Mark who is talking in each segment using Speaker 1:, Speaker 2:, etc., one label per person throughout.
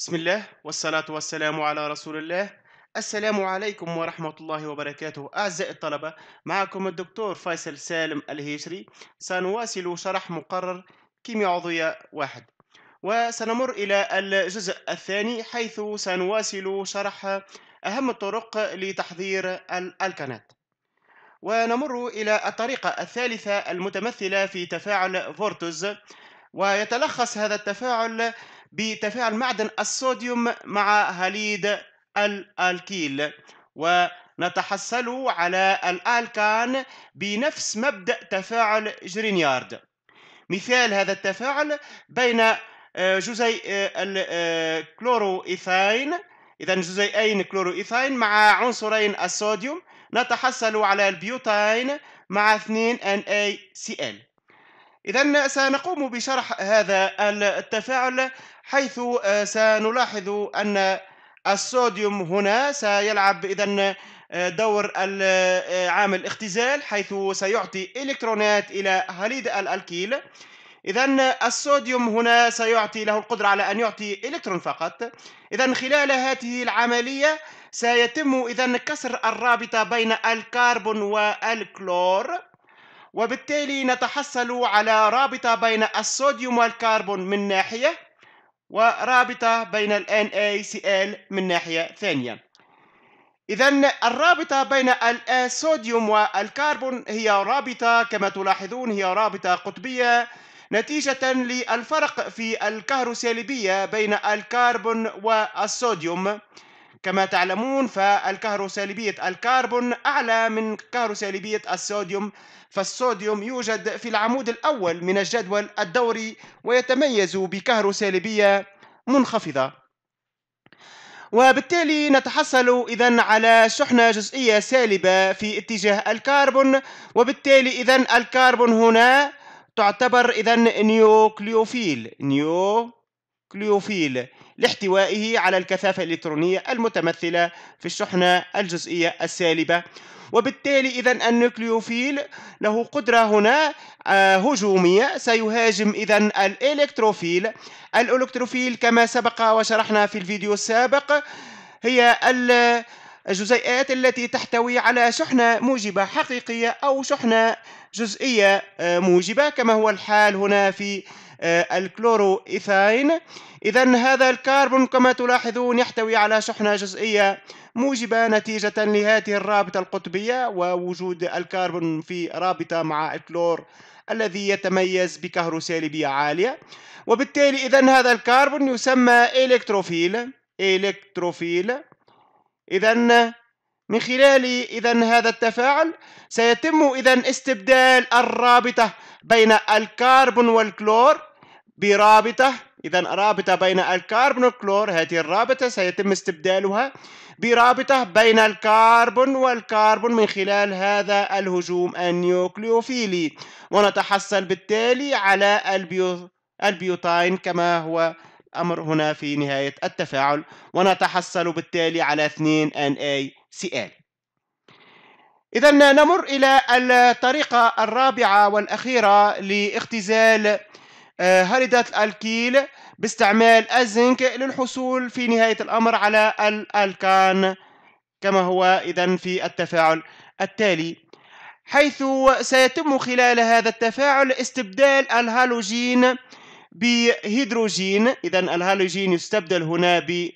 Speaker 1: بسم الله والصلاة والسلام على رسول الله السلام عليكم ورحمة الله وبركاته أعزائي الطلبة معكم الدكتور فيصل سالم الهيشري سنواصل شرح مقرر كيمياء عضوية واحد وسنمر إلى الجزء الثاني حيث سنواصل شرح أهم الطرق لتحضير الألكانات ونمر إلى الطريقة الثالثة المتمثلة في تفاعل فورتوز ويتلخص هذا التفاعل بتفاعل معدن الصوديوم مع هاليد الالكيل ونتحصل على الالكان بنفس مبدا تفاعل جرينيارد مثال هذا التفاعل بين آه، جزيء آه، الكلوروإيثين آه، إذا جزيئين كلوروإيثين مع عنصرين الصوديوم نتحصل على البيوتين مع 2 NaCl إذا سنقوم بشرح هذا التفاعل حيث آه، سنلاحظ أن الصوديوم هنا سيلعب إذا آه، دور آه، عامل اختزال حيث سيعطي إلكترونات إلى هليد الألكيل إذا الصوديوم هنا سيعطي له القدرة على أن يعطي إلكترون فقط إذا خلال هذه العملية سيتم إذا كسر الرابطة بين الكربون والكلور وبالتالي نتحصل على رابطة بين الصوديوم والكربون من ناحية ورابطة بين ال NaCl من ناحية ثانية إذا الرابطة بين الصوديوم والكربون هي رابطة كما تلاحظون هي رابطة قطبية نتيجة للفرق في الكهروسالبية بين الكربون والصوديوم كما تعلمون فالكهروسالبية الكربون أعلى من كهروسالبية الصوديوم فالصوديوم يوجد في العمود الأول من الجدول الدوري ويتميز بكهروسالبية منخفضة وبالتالي نتحصل إذا على شحنة جزئية سالبة في اتجاه الكربون وبالتالي إذا الكربون هنا تعتبر إذا نيوكليوفيل نيوكليوفيل لاحتوائه على الكثافة الإلكترونية المتمثلة في الشحنة الجزئية السالبة وبالتالي إذا النوكليوفيل له قدرة هنا آه، هجومية سيهاجم إذا الإلكتروفيل الإلكتروفيل كما سبق وشرحنا في الفيديو السابق هي الجزيئات التي تحتوي على شحنة موجبة حقيقية أو شحنة جزئية آه، موجبة كما هو الحال هنا في آه، الكلورو إيثاين إذا هذا الكربون كما تلاحظون يحتوي على شحنة جزئية موجبة نتيجة لهذه الرابطة القطبية ووجود الكربون في رابطة مع الكلور الذي يتميز بكهروسالبية عالية وبالتالي إذا هذا الكربون يسمى إلكتروفيل إلكتروفيل إذا من خلال إذا هذا التفاعل سيتم إذا استبدال الرابطة بين الكربون والكلور برابطة إذا رابطة بين الكربون والكلور هذه الرابطة سيتم استبدالها برابطة بين الكربون والكربون من خلال هذا الهجوم النيوكليوفيلي ونتحصل بالتالي على البيو البيوتاين كما هو أمر هنا في نهاية التفاعل ونتحصل بالتالي على 2 Na سئال إذا نمر إلى الطريقة الرابعة والأخيرة لاختزال هاردة آه، الألكيل باستعمال الزنك للحصول في نهاية الأمر على الألكان كما هو إذا في التفاعل التالي حيث سيتم خلال هذا التفاعل استبدال الهالوجين بهيدروجين إذا الهالوجين يستبدل هنا ب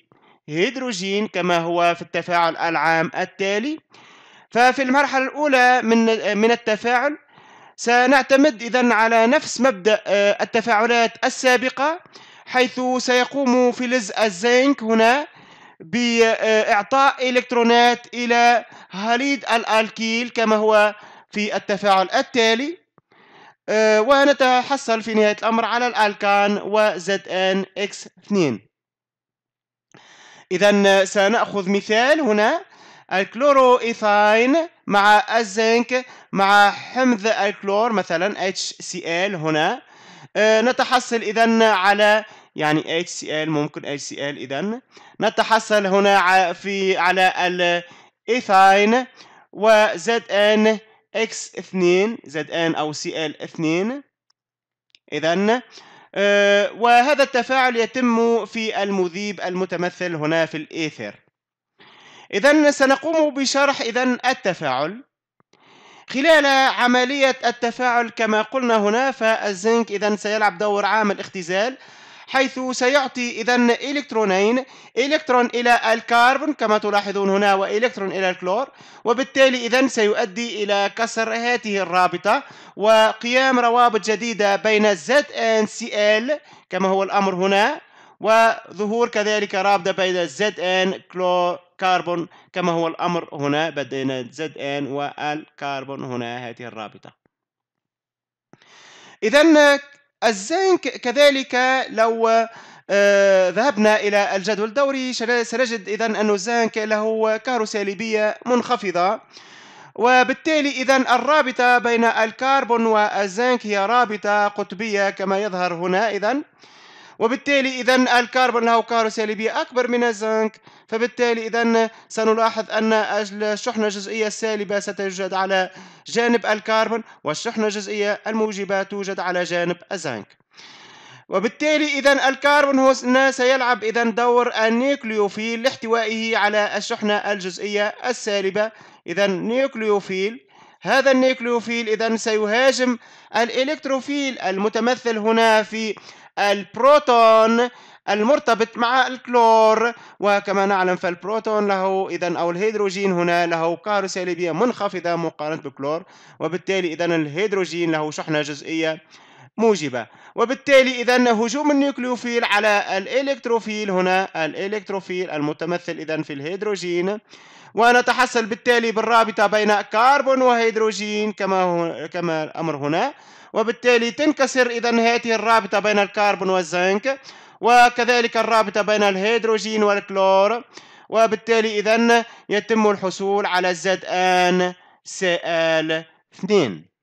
Speaker 1: هيدروجين كما هو في التفاعل العام التالي ففي المرحلة الأولى من من التفاعل سنعتمد إذا على نفس مبدأ آه، التفاعلات السابقة حيث سيقوم فلز الزنك هنا بإعطاء إلكترونات إلى هاليد الألكيل كما هو في التفاعل التالي آه، ونتحصل في نهاية الأمر على الألكان إن إكس 2 إذا سنأخذ مثال هنا الكلورو ايثاين مع الزنك مع حمض الكلور مثلا HCl هنا أه، نتحصل إذا على يعني HCl ممكن HCl إذا نتحصل هنا في على الإيثين وZn X2 ZN أو Cl2 إذا آه، وهذا التفاعل يتم في المذيب المتمثل هنا في الإيثر إذا سنقوم بشرح إذا التفاعل خلال عملية التفاعل كما قلنا هنا فالزنك إذا سيلعب دور عامل اختزال حيث سيعطي إذا إلكترونين إلكترون إلى الكربون كما تلاحظون هنا وإلكترون إلى الكلور وبالتالي إذا سيؤدي إلى كسر هذه الرابطة وقيام روابط جديدة بين ZNCl كما هو الأمر هنا وظهور كذلك رابطة بين ZN كلور كربون كما هو الأمر هنا بين ZN والكربون هنا هذه الرابطة إذا الزنك كذلك لو آه، ذهبنا إلى الجدول الدوري سنجد إذا أن الزنك له كهروسالبية منخفضة وبالتالي إذا الرابطة بين الكربون والزنك هي رابطة قطبية كما يظهر هنا إذا وبالتالي إذا الكربون له كارو سالبية أكبر من الزنك فبالتالي إذا سنلاحظ أن الشحنة الجزئية السالبة ستوجد على جانب الكربون والشحنة الجزئية الموجبة توجد على جانب الزنك وبالتالي إذا الكربون هو سيلعب إذا دور النيوكليوفيل لاحتوائه على الشحنة الجزئية السالبة إذا نيوكليوفيل هذا النيوكليوفيل إذا سيهاجم الإلكتروفيل المتمثل هنا في البروتون المرتبط مع الكلور وكما نعلم فالبروتون له اذا او الهيدروجين هنا له كار سالبيه منخفضه مقارنه بالكلور وبالتالي اذا الهيدروجين له شحنه جزئيه موجبة وبالتالي إذا هجوم النيوكليوفيل على الإلكتروفيل هنا الإلكتروفيل المتمثل إذا في الهيدروجين ونتحصل بالتالي بالرابطة بين كربون وهيدروجين كما هو كما الأمر هنا وبالتالي تنكسر إذا هذه الرابطة بين الكربون والزنك وكذلك الرابطة بين الهيدروجين والكلور وبالتالي إذا يتم الحصول على زد ان سي ال 2